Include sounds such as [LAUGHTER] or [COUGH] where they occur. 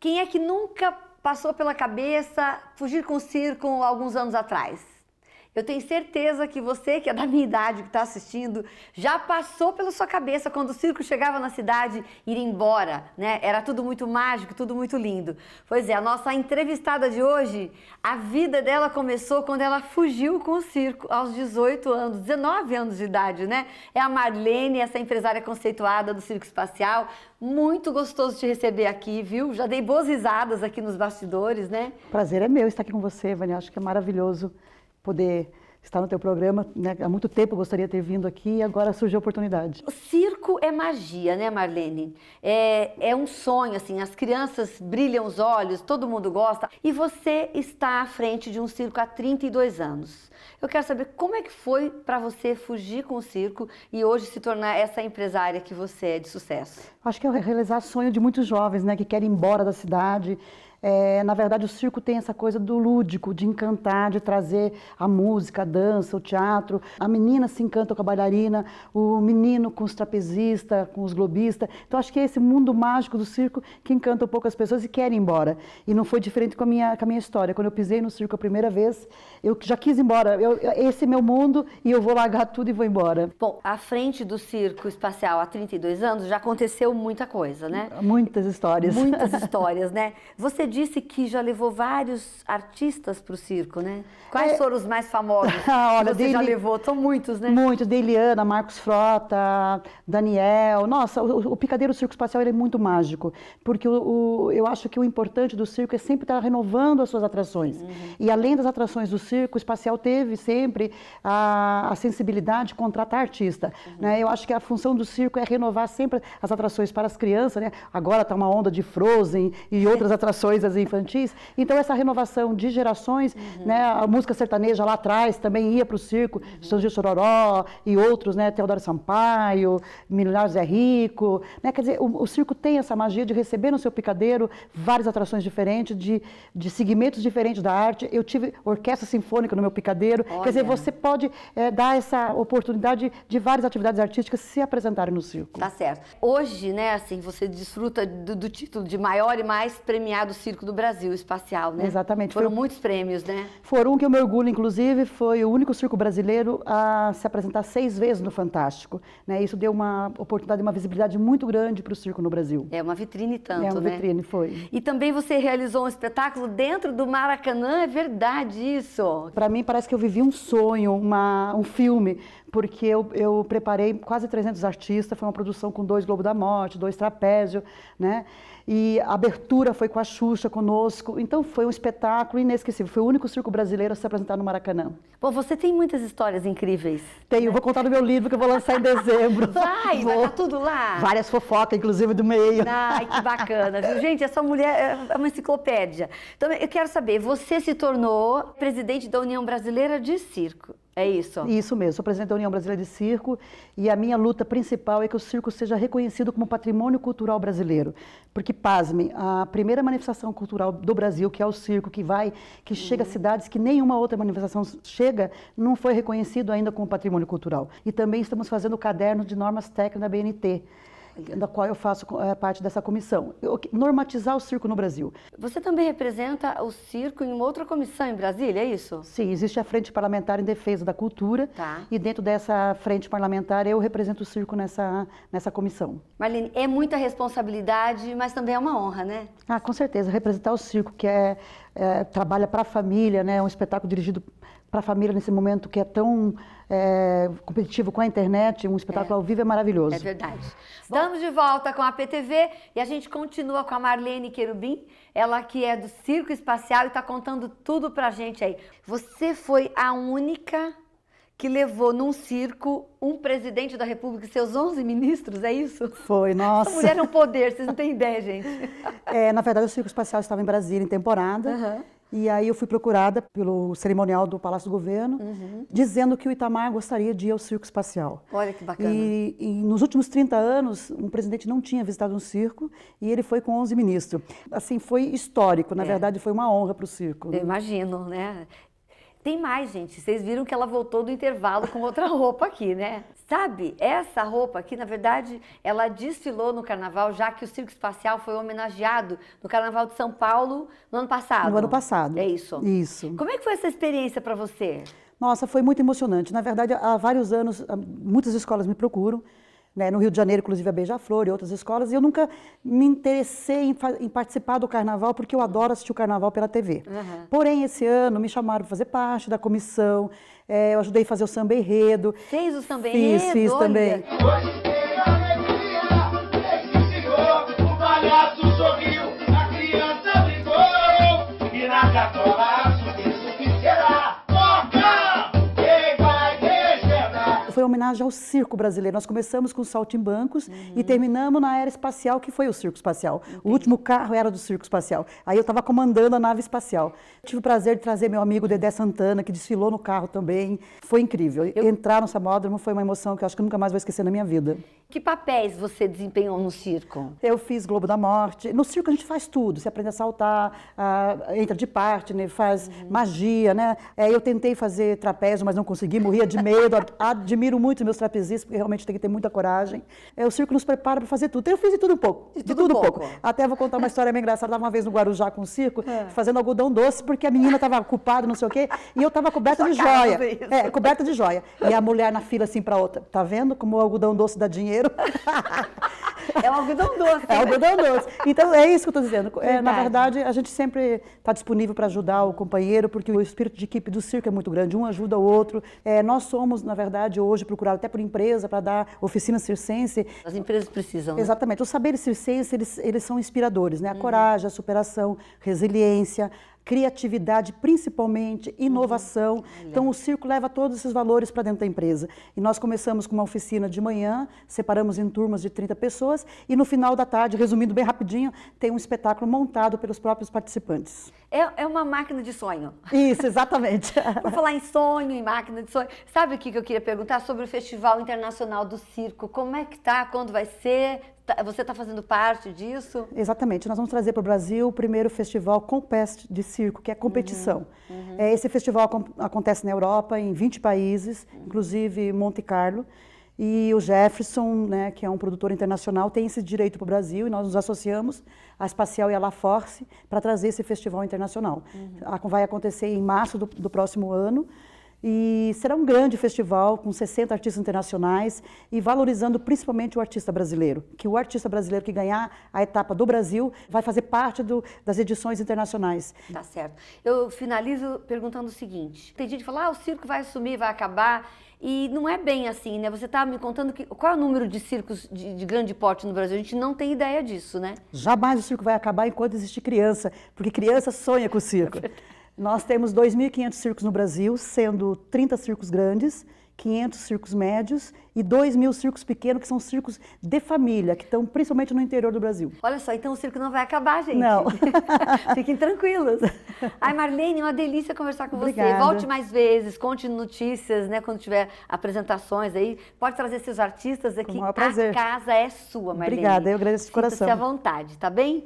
Quem é que nunca passou pela cabeça fugir com o circo alguns anos atrás? Eu tenho certeza que você, que é da minha idade, que está assistindo, já passou pela sua cabeça quando o circo chegava na cidade ir embora, né? Era tudo muito mágico, tudo muito lindo. Pois é, a nossa entrevistada de hoje, a vida dela começou quando ela fugiu com o circo aos 18 anos, 19 anos de idade, né? É a Marlene, essa empresária conceituada do circo espacial. Muito gostoso te receber aqui, viu? Já dei boas risadas aqui nos bastidores, né? Prazer é meu estar aqui com você, Vânia. Acho que é maravilhoso poder estar no teu programa. Né? Há muito tempo eu gostaria de ter vindo aqui e agora surgiu a oportunidade. O circo é magia, né, Marlene? É, é um sonho, assim, as crianças brilham os olhos, todo mundo gosta. E você está à frente de um circo há 32 anos. Eu quero saber como é que foi para você fugir com o circo e hoje se tornar essa empresária que você é de sucesso. Acho que é realizar sonho de muitos jovens, né, que querem ir embora da cidade, é, na verdade, o circo tem essa coisa do lúdico, de encantar, de trazer a música, a dança, o teatro. A menina se encanta com a bailarina, o menino com os trapezistas, com os globistas. Então, acho que é esse mundo mágico do circo que encanta um pouco as pessoas e querem ir embora. E não foi diferente com a minha, com a minha história. Quando eu pisei no circo a primeira vez, eu já quis ir embora. Eu, esse é meu mundo e eu vou largar tudo e vou embora. Bom, à frente do circo espacial há 32 anos, já aconteceu muita coisa, né? Muitas histórias. Muitas [LAUGHS] histórias, né? Você disse que já levou vários artistas para o circo, né? Quais é... foram os mais famosos [LAUGHS] Olha, você Deli... já levou? São muitos, né? Muitos. Deliana, Marcos Frota, Daniel. Nossa, o, o Picadeiro Circo Espacial é muito mágico, porque o, o, eu acho que o importante do circo é sempre estar renovando as suas atrações. Uhum. E além das atrações do circo, o espacial teve sempre a, a sensibilidade de contratar artista. Uhum. Né? Eu acho que a função do circo é renovar sempre as atrações para as crianças, né? Agora está uma onda de Frozen e outras [LAUGHS] atrações coisas infantis. Então, essa renovação de gerações, uhum. né, a música sertaneja lá atrás também ia para o circo, uhum. São Gil Sororó e outros, né, Teodoro Sampaio, Milionários é Rico. Né, quer dizer, o, o, circo tem essa magia de receber no seu picadeiro várias atrações diferentes, de, de segmentos diferentes da arte. Eu tive orquestra sinfônica no meu picadeiro. Olha. Quer dizer, você pode é, dar essa oportunidade de várias atividades artísticas se apresentarem no circo. Tá certo. Hoje, né, assim, você desfruta do, do título de maior e mais premiado circo Circo do Brasil Espacial, né? Exatamente. Foram foi... muitos prêmios, né? Foram um que eu me orgulho inclusive, foi o único circo brasileiro a se apresentar seis vezes no Fantástico. Né? Isso deu uma oportunidade, uma visibilidade muito grande para o circo no Brasil. É uma vitrine tanto, né? É uma né? vitrine, foi. E também você realizou um espetáculo dentro do Maracanã, é verdade isso? Para mim parece que eu vivi um sonho, uma, um filme porque eu, eu preparei quase 300 artistas, foi uma produção com dois Globo da Morte, dois Trapézio, né? E a abertura foi com a Xuxa conosco, então foi um espetáculo inesquecível. Foi o único circo brasileiro a se apresentar no Maracanã. Bom, você tem muitas histórias incríveis. Tenho, né? vou contar no meu livro que eu vou lançar em dezembro. [LAUGHS] Vai, vou. vai tá tudo lá. Várias fofocas, inclusive do meio. Ai, que bacana, viu? Gente, essa mulher é, é uma enciclopédia. Então, eu quero saber, você se tornou presidente da União Brasileira de Circo. É isso. Isso mesmo. Sou presidente da União Brasileira de Circo e a minha luta principal é que o circo seja reconhecido como patrimônio cultural brasileiro. Porque, pasme, a primeira manifestação cultural do Brasil, que é o circo, que vai, que chega a uhum. cidades que nenhuma outra manifestação chega, não foi reconhecido ainda como patrimônio cultural. E também estamos fazendo o caderno de normas técnicas da BNT da qual eu faço eh, parte dessa comissão. Eu, normatizar o circo no Brasil. Você também representa o circo em uma outra comissão em Brasília, é isso? Sim, existe a Frente Parlamentar em Defesa da Cultura. Tá. E dentro dessa Frente Parlamentar eu represento o circo nessa, nessa comissão. Marlene, é muita responsabilidade, mas também é uma honra, né? Ah, com certeza. Representar o circo, que é, é trabalha para a família, né? É um espetáculo dirigido para a família nesse momento que é tão é, competitivo com a internet, um espetáculo é, ao vivo é maravilhoso. É verdade. Estamos de volta com a PTV e a gente continua com a Marlene Querubim, ela que é do Circo Espacial e está contando tudo para a gente aí. Você foi a única que levou num circo um presidente da República e seus 11 ministros, é isso? Foi, nossa. Essa mulher é um poder, vocês não têm ideia, gente. É, na verdade, o Circo Espacial estava em Brasília em temporada. Uhum. E aí eu fui procurada pelo cerimonial do Palácio do Governo, uhum. dizendo que o Itamar gostaria de ir ao circo espacial. Olha que bacana. E, e, nos últimos 30 anos, um presidente não tinha visitado um circo e ele foi com 11 ministros. Assim, foi histórico, na é. verdade foi uma honra para o circo. Eu imagino, né? Tem mais, gente. Vocês viram que ela voltou do intervalo com outra roupa aqui, né? Sabe, essa roupa aqui, na verdade, ela desfilou no carnaval, já que o Circo Espacial foi homenageado no Carnaval de São Paulo no ano passado. No ano passado. É isso. Isso. Como é que foi essa experiência para você? Nossa, foi muito emocionante. Na verdade, há vários anos, muitas escolas me procuram né, no Rio de Janeiro, inclusive a Beija-Flor e outras escolas, e eu nunca me interessei em, em, participar do carnaval, porque eu adoro assistir o carnaval pela TV. Uhum. Porém, esse ano me chamaram para fazer parte da comissão, é, eu ajudei a fazer o samba enredo. Fez o samba enredo? Fiz, fiz olha. também. Sorriu, a criança brincou e na católica. homenagem ao circo brasileiro. Nós começamos com os saltimbancos uhum. e terminamos na era espacial, que foi o circo espacial. Entendi. O último carro era do circo espacial. Aí eu estava comandando a nave espacial. Tive o prazer de trazer meu amigo Dedé Santana, que desfilou no carro também. Foi incrível. Eu... Entrar no Samódromo foi uma emoção que eu acho que nunca mais vou esquecer na minha vida. Que papéis você desempenhou no circo? Eu fiz Globo da Morte. No circo a gente faz tudo. Você aprende a saltar, entra de parte, né? faz uhum. magia, né? É, eu tentei fazer trapézio, mas não consegui, morria de medo. [LAUGHS] Admiro muito meus trapezistas, porque realmente tem que ter muita coragem. É, o circo nos prepara para fazer tudo. Eu fiz de tudo um pouco. De, de tudo, tudo, um pouco. pouco. Até vou contar uma história bem engraçada. Estava uma vez no Guarujá com o circo, é. fazendo algodão doce, porque a menina estava ocupada não sei o quê, e eu estava coberta de joia. É, coberta de joia. E a mulher na fila assim para outra. Tá vendo como o algodão doce dá dinheiro? brasileiro. [LAUGHS] É o algodão doce. É o algodão doce. Então, é isso que eu estou dizendo. Verdade. É, na verdade, a gente sempre está disponível para ajudar o companheiro, porque o espírito de equipe do circo é muito grande, um ajuda o outro. É, nós somos, na verdade, hoje procurados até por empresa para dar oficina circense. As empresas precisam. Né? Exatamente. Os saberes circenses, eles, eles são inspiradores, né? A uhum. coragem, a superação, resiliência, criatividade, principalmente, uhum. inovação. Uhum. Então, o circo leva todos esses valores para dentro da empresa. E nós começamos com uma oficina de manhã, separamos em turmas de 30 pessoas, e no final da tarde, resumindo bem rapidinho, tem um espetáculo montado pelos próprios participantes. É, é uma máquina de sonho. Isso, exatamente. Por [LAUGHS] falar em sonho, em máquina de sonho, sabe o que eu queria perguntar sobre o Festival Internacional do Circo? Como é que tá? Quando vai ser? Tá, você está fazendo parte disso? Exatamente. Nós vamos trazer para o Brasil o primeiro festival Compest de Circo, que é competição. Uhum. uhum. É, esse festival acontece na Europa, em 20 países, uhum. inclusive Monte Carlo. E o Jefferson, né, que é um produtor internacional, tem esse direito para o Brasil e nós nos associamos à Espacial e à La Force para trazer esse festival internacional. Uhum. Vai acontecer em março do, do próximo ano e será um grande festival com 60 artistas internacionais e valorizando principalmente o artista brasileiro, que o artista brasileiro que ganhar a etapa do Brasil vai fazer parte do, das edições internacionais. Tá certo. Eu finalizo perguntando o seguinte: tem gente que fala, ah, o circo vai sumir, vai acabar. E não é bem assim, né? Você está me contando que qual é o número de circos de, de, grande porte no Brasil? A gente não tem ideia disso, né? Jamais o circo vai acabar enquanto existe criança, porque criança sonha com o circo. É nós temos 2.500 circos no Brasil, sendo 30 circos grandes, 500 circos médios e 2.000 circos pequenos, que são circos de família, que estão principalmente no interior do Brasil. Olha só, então o circo não vai acabar, gente. Não. [LAUGHS] Fiquem tranquilos. Ai, Marlene, é uma delícia conversar com Obrigada. você. Volte mais vezes, conte notícias, né, quando tiver apresentações aí. Pode trazer seus artistas aqui. Com o maior prazer. A casa é sua, Marlene. Obrigada, eu agradeço de coração. fique se à vontade, tá bem?